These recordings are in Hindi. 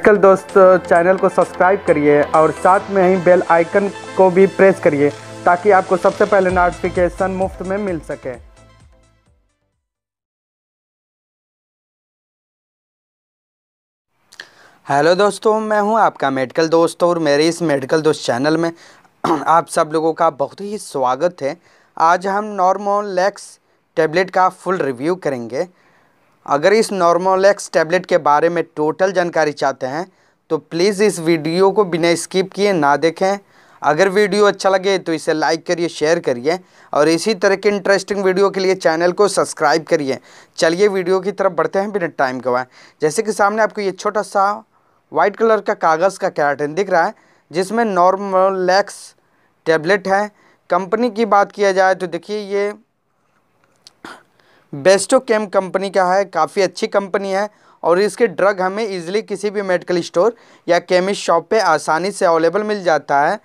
मेडिकल दोस्त चैनल को सब्सक्राइब करिए और साथ में ही बेल आइकन को भी प्रेस करिए ताकि आपको सबसे पहले नोटिफिकेशन मुफ्त में मिल सके हेलो दोस्तों मैं हूं आपका मेडिकल दोस्त और मेरे इस मेडिकल दोस्त चैनल में आप सब लोगों का बहुत ही स्वागत है आज हम नॉर्मोलैक्स टैबलेट का फुल रिव्यू करेंगे अगर इस नॉर्मोलैक्स टैबलेट के बारे में टोटल जानकारी चाहते हैं तो प्लीज़ इस वीडियो को बिना स्किप किए ना देखें अगर वीडियो अच्छा लगे तो इसे लाइक करिए शेयर करिए और इसी तरह के इंटरेस्टिंग वीडियो के लिए चैनल को सब्सक्राइब करिए चलिए वीडियो की तरफ बढ़ते हैं बिना टाइम गवाएं जैसे कि सामने आपको ये छोटा सा वाइट कलर का कागज़ का कैराटिन दिख रहा है जिसमें नॉर्मोलैक्स टैबलेट है कंपनी की बात किया जाए तो देखिए ये बेस्टो केम कंपनी का है काफ़ी अच्छी कंपनी है और इसके ड्रग हमें ईजिली किसी भी मेडिकल स्टोर या केमिस्ट शॉप पे आसानी से अवेलेबल मिल जाता है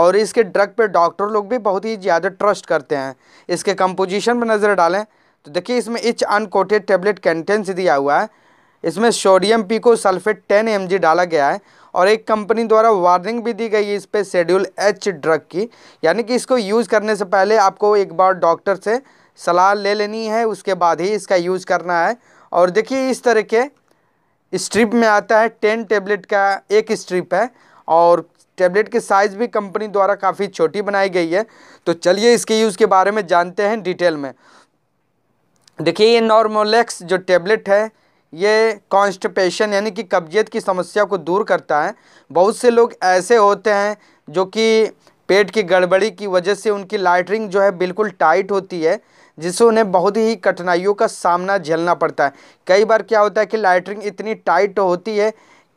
और इसके ड्रग पे डॉक्टर लोग भी बहुत ही ज़्यादा ट्रस्ट करते हैं इसके कंपोजिशन पर नज़र डालें तो देखिए इसमें इच अनकोटेड टेबलेट कैंटेंस दिया हुआ है इसमें sodium pico sulphate ten M डाला गया है और एक कंपनी द्वारा वार्निंग भी दी गई है इस पर शेड्यूल एच ड्रग की यानी कि इसको यूज़ करने से पहले आपको एक बार डॉक्टर से सलाह ले लेनी है उसके बाद ही इसका यूज़ करना है और देखिए इस तरह के स्ट्रिप में आता है टेन टेबलेट का एक स्ट्रिप है और टेबलेट की साइज़ भी कंपनी द्वारा काफ़ी छोटी बनाई गई है तो चलिए इसके यूज़ के बारे में जानते हैं डिटेल में देखिए ये नॉर्मोलेक्स जो टेबलेट है ये कॉन्स्टिपेशन यानी कि कब्जियत की समस्या को दूर करता है बहुत से लोग ऐसे होते हैं जो कि पेट की गड़बड़ी की वजह से उनकी लाइटरिंग जो है बिल्कुल टाइट होती है जिससे उन्हें बहुत ही कठिनाइयों का सामना झेलना पड़ता है कई बार क्या होता है कि लाइटरिंग इतनी टाइट होती है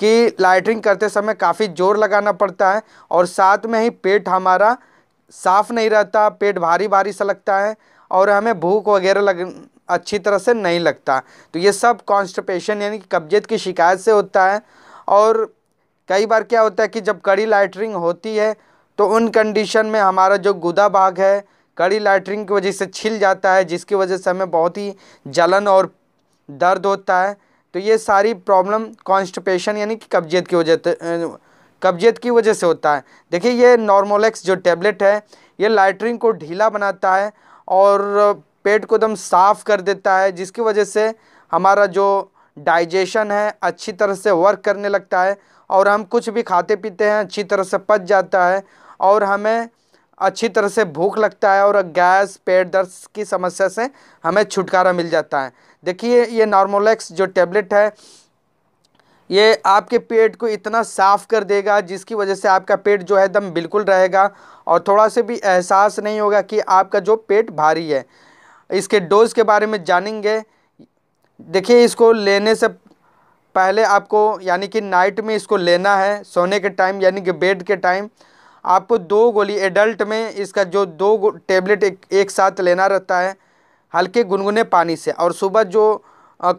कि लाइटरिंग करते समय काफ़ी जोर लगाना पड़ता है और साथ में ही पेट हमारा साफ़ नहीं रहता पेट भारी भारी सा लगता है और हमें भूख वगैरह लग अच्छी तरह से नहीं लगता तो ये सब कॉन्स्टिपेशन यानी कि कब्जियत की शिकायत से होता है और कई बार क्या होता है कि जब कड़ी लाइटरिंग होती है तो उन कंडीशन में हमारा जो गुदा भाग है कड़ी लाइटरिंग की वजह से छिल जाता है जिसकी वजह से हमें बहुत ही जलन और दर्द होता है तो ये सारी प्रॉब्लम कॉन्स्टिपेशन यानी कि कब्जियत की वजह कब्जियत की वजह से होता है देखिए ये नॉर्मोलैक्स जो टेबलेट है ये लाइटरिंग को ढीला बनाता है और पेट को एकदम साफ़ कर देता है जिसकी वजह से हमारा जो डाइजेशन है अच्छी तरह से वर्क करने लगता है और हम कुछ भी खाते पीते हैं अच्छी तरह से पच जाता है और हमें अच्छी तरह से भूख लगता है और गैस पेट दर्द की समस्या से हमें छुटकारा मिल जाता है देखिए ये नॉर्मोलैक्स जो टेबलेट है ये आपके पेट को इतना साफ़ कर देगा जिसकी वजह से आपका पेट जो है एकदम बिल्कुल रहेगा और थोड़ा से भी एहसास नहीं होगा कि आपका जो पेट भारी है इसके डोज़ के बारे में जानेंगे देखिए इसको लेने से पहले आपको यानी कि नाइट में इसको लेना है सोने के टाइम यानी कि बेड के टाइम आपको दो गोली एडल्ट में इसका जो दो टेबलेट एक, एक साथ लेना रहता है हल्के गुनगुने पानी से और सुबह जो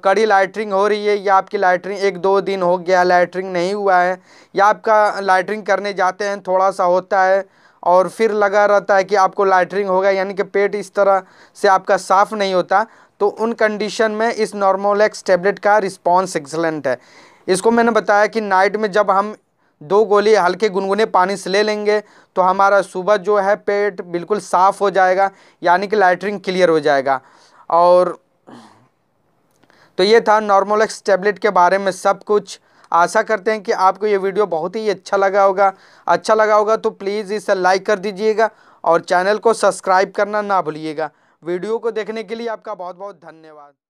कड़ी लाइटरिंग हो रही है या आपकी लाइटरिंग एक दो दिन हो गया लाइटरिंग नहीं हुआ है या आपका लाइटरिंग करने जाते हैं थोड़ा सा होता है और फिर लगा रहता है कि आपको लाइटरिंग होगा यानी कि पेट इस तरह से आपका साफ़ नहीं होता तो उन कंडीशन में इस नॉर्मोलैक्स टेबलेट का रिस्पॉन्स एक्सलेंट है इसको मैंने बताया कि नाइट में जब हम दो गोली हल्के गुनगुने पानी से ले लेंगे तो हमारा सुबह जो है पेट बिल्कुल साफ़ हो जाएगा यानी कि लाइटरिंग क्लियर हो जाएगा और तो ये था नॉर्मोलैक्स टैबलेट के बारे में सब कुछ आशा करते हैं कि आपको ये वीडियो बहुत ही अच्छा लगा होगा अच्छा लगा होगा तो प्लीज़ इसे लाइक कर दीजिएगा और चैनल को सब्सक्राइब करना ना भूलिएगा वीडियो को देखने के लिए आपका बहुत बहुत धन्यवाद